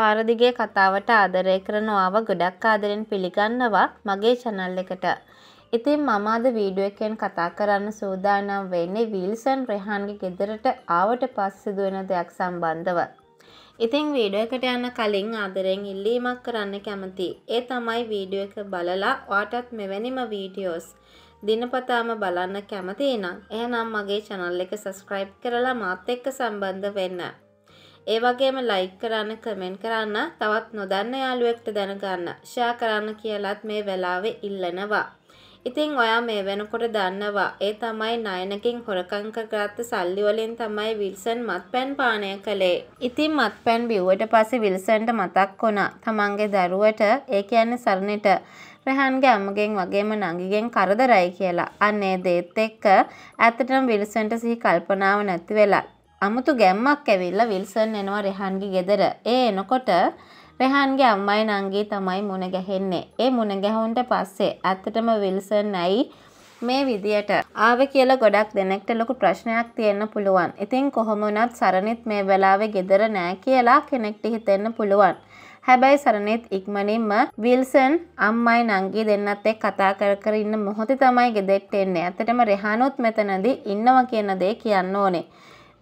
පාරදිගේ කතාවට ආදරය කරනවාව ගොඩක් ආදරෙන් පිළිගන්නවා මගේ channel එකට. ඉතින් මම අද වීඩියෝ එකෙන් කතා කරන්න සූදානම් වෙන්නේ විල්සන් රෙහන්ගේ ගෙදරට ආවට පස්සේ සිදුවෙන දෙයක් සම්බන්ධව. ඉතින් වීඩියෝ එකට යන්න කලින් ආදරෙන් ඉල්ලීමක් කරන්න කැමතියි. ඒ තමයි වීඩියෝ එක බලලා ඔයාටත් මෙවැනිම වීඩියෝස් දිනපතාම බලන්න කැමති නම් එහෙනම් මගේ channel එක subscribe කරලා මාත් එක්ක සම්බන්ධ වෙන්න. ඒ වගේම ලයික් කරන්න කමෙන්ට් කරන්න තවත් නොදන්න යාළුවෙක්ට දැනගන්න ෂෙයා කරන්න කියලත් මේ වෙලාවේ ඉල්ලනවා. ඉතින් ඔයා මේ වෙනකොට දන්නවා ඒ තමයි නයනකින් හොරකම් කරගත්ත සල්ලි වලින් තමයි විල්සන් මත්පැන් පානය කළේ. ඉතින් මත්පැන් බිව්වට පස්සේ විල්සන්ට මතක් වුණා තමන්ගේ දරුවට ඒ කියන්නේ සරණට රහන්ගේ අම්මගෙන් වගේම නංගිගෙන් කරදරයි කියලා. අන්න ඒ දේත් එක්ක ඇත්තටම විල්සන්ට සිහි කල්පනාව නැති වෙලා අමුතු ගැම්මක් ඇවිල්ලා විල්සන් එනවා රෙහන්ගේ ගෙදර. ඒ එනකොට රෙහන්ගේ අම්මයි නංගි තමයි මුණ ගැහෙන්නේ. ඒ මුණ ගැහුන්ට පස්සේ ඇත්තටම විල්සන් ඇයි මේ විදියට ආවේ කියලා ගොඩක් දෙනෙක්ට ලොකු ප්‍රශ්නයක් තියෙන්න පුළුවන්. ඉතින් කොහොම වුණත් සරණිත් මේ වෙලාවේ ගෙදර නෑ කියලා කෙනෙක්ට හිතෙන්න පුළුවන්. හැබැයි සරණිත් ඉක්මනින්ම විල්සන් අම්මයි නංගි දෙන්නත් එක්ක කතා කර කර ඉන්න මොහොතේ තමයි ගෙදෙට්ට එන්නේ. ඇත්තටම රෙහානුත් මෙතනදී ඉන්නවා කියන දේ කියන්න ඕනේ.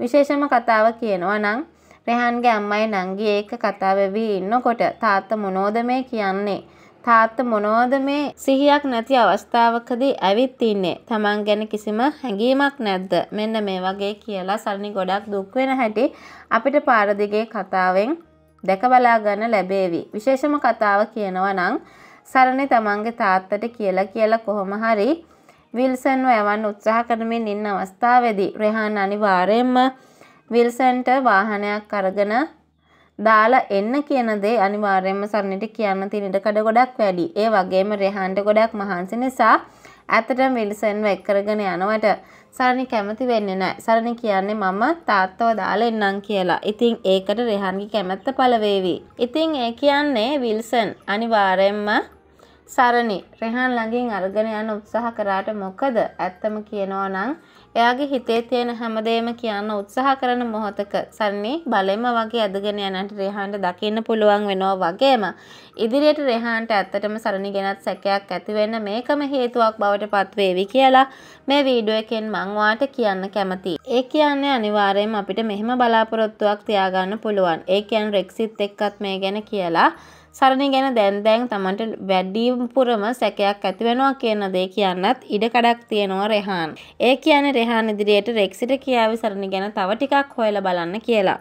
විශේෂම කතාව කියනවා නම් රෙහන්ගේ අම්මයි නංගි ඒක කතා වෙවි ඉන්නකොට තාත්තා මොනෝද මේ කියන්නේ තාත්ත මොනෝද මේ සිහියක් නැති අවස්ථාවකදී ඇවිත් ඉන්නේ තමන් ගැන කිසිම හැඟීමක් නැද්ද මෙන්න මේ වගේ කියලා සරණි ගොඩක් දුක් වෙන හැටි අපිට පාරදිගේ කතාවෙන් දැක බලා ගන්න ලැබේවි විශේෂම කතාව කියනවා නම් සරණි තමන්ගේ තාත්තට කියලා කියලා කොහොම හරි විල්සන්ව යවන්න උත්සාහ කරමින් ඉන්න අවස්ථාවේදී රෙහාන් අනිවාර්යයෙන්ම විල්සන්ට වාහනයක් අරගෙන දාලා එන්න කියන දේ අනිවාර්යයෙන්ම සරණට කියන්න තියෙන ඉඩකඩ ගොඩක් වැඩි. ඒ වගේම රෙහන්ට ගොඩක් මහන්සි නිසා ඇත්තටම විල්සන්ව එක් කරගෙන යනවට සරණ කැමති වෙන්නේ නැහැ. සරණ කියන්නේ මම තාත්තව දාලා එන්නම් කියලා. ඉතින් ඒකට රෙහන්ගේ කැමැත්ත පළ ඉතින් ඒ කියන්නේ විල්සන් අනිවාර්යයෙන්ම සරණි. රෙහන් ළඟින් අරගෙන යන්න උත්සාහ කරාට මොකද? ඇත්තම කියනවා නම් එයාගේ හිතේ තියෙන හැමදේම කියන්න උත්සාහ කරන මොහොතක සන්නේ බලෙම වගේ ඇදගෙන යනට රෙහාන්ට දකින්න පුළුවන් වෙනවා වගේම ඉදිරියට රෙහාන්ට ඇත්තටම සරණි ගෙනත් සැකයක් ඇතිවෙන්න මේකම හේතුවක් බවට පත්වේවි කියලා මේ වීඩුව එකෙන් මංවාට කියන්න කැමති. ඒ කියන්නේ අනිවාරයෙන් අපිට මෙහෙම බලාපොරොත්තුවක් තියාගන්න පුළුවන් ඒ කියන් රෙක්සිත් එක්කත් මේ ගැන කියලා සරණ ගැන දැන් දැන් තමන්ට වැඩිපුරම සැකයක් ඇතිවෙනවා කියන දේ කියන්නත් ඉඩකඩක් තියෙනවා රෙහාන්. ඒ කියන්නේ රෙහාන් ඉදිරියට රෙක්සිට කියාවි සරණ ගැන තව ටිකක් හොයලා බලන්න කියලා.